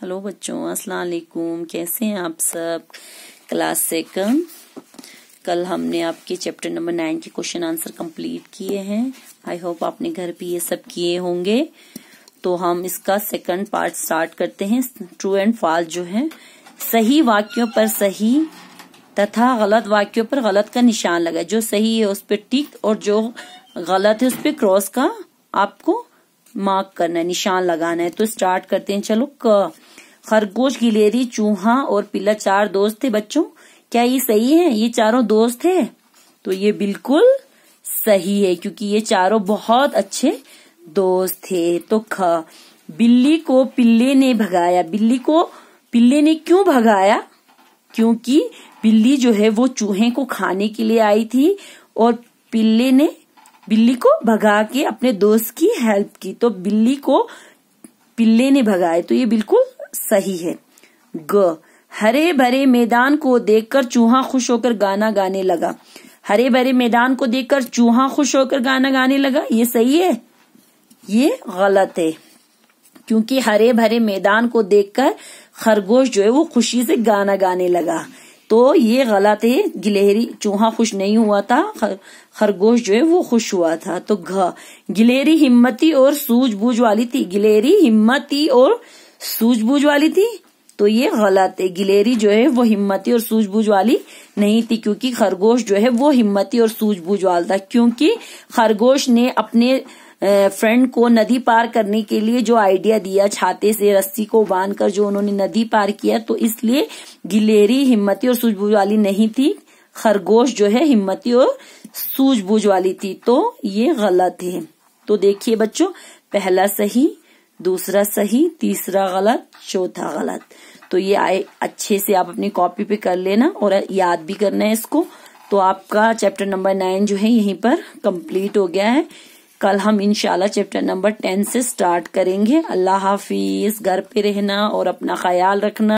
hello बच्चों अस्सलाम वालेकुम कैसे हैं आप सब क्लास सेकंड कल हमने आपके चैप्टर नंबर नाइन के क्वेश्चन आंसर कंप्लीट किए हैं आई होप आपने घर पे ये सब किए होंगे तो हम इसका सेकंड पार्ट स्टार्ट करते हैं ट्रू एंड फॉल्स जो है सही वाक्यों पर सही तथा गलत वाक्यों पर गलत का निशान लगा जो सही है उस पर टिक और जो गलत है उस पर क्रॉस का आपको मार्क करना है निशान लगाना है तो स्टार्ट करते हैं चलो क खरगोश गिलेरी चूहा और पिल्ला चार दोस्त थे बच्चों क्या ये सही है ये चारों दोस्त थे तो ये बिल्कुल सही है क्योंकि ये चारों बहुत अच्छे दोस्त थे तो ख बिल्ली को पिल्ले ने भगाया बिल्ली को पिल्ले ने क्यों भगाया क्योंकि बिल्ली जो है वो चूहे को खाने के लिए आई थी और पिल्ले ने बिल्ली को भगा के अपने दोस्त की हेल्प की तो बिल्ली को पिल्ले ने भगाए तो ये बिल्कुल सही है ग हरे भरे मैदान को देखकर चूहा खुश होकर गाना गाने लगा हरे भरे मैदान को देखकर चूहा खुश होकर गाना गाने लगा ये सही है ये गलत है क्योंकि हरे भरे मैदान को देखकर खरगोश जो है वो खुशी से गाना गाने लगा तो ये गलत है गिलहरी चूहा खुश नहीं हुआ था खरगोश जो है वो खुश हुआ था तो घ गिलेरी हिम्मती और सूझबूझ वाली थी गिलेरी हिम्मती और सूझबूझ वाली थी तो ये गलत है गिलेरी जो है वो हिम्मती और सूझबूझ वाली नहीं थी क्योंकि खरगोश जो है वो हिम्मती और सूझबूझ वाला था क्योंकि खरगोश ने अपने फ्रेंड को नदी पार करने के लिए जो आइडिया दिया छाते से रस्सी को बांधकर जो उन्होंने नदी पार किया तो इसलिए गिलेरी हिम्मती और सूझबूझ वाली नहीं थी खरगोश जो है हिम्मती और सूझबूझ वाली थी तो ये गलत है तो देखिए बच्चों पहला सही दूसरा सही तीसरा गलत चौथा गलत तो ये आए अच्छे से आप अपनी कॉपी पे कर लेना और याद भी करना है इसको तो आपका चैप्टर नंबर नाइन जो है यहीं पर कंप्लीट हो गया है कल हम इनशाला चैप्टर नंबर टेन से स्टार्ट करेंगे अल्लाह हाफिज घर पे रहना और अपना ख्याल रखना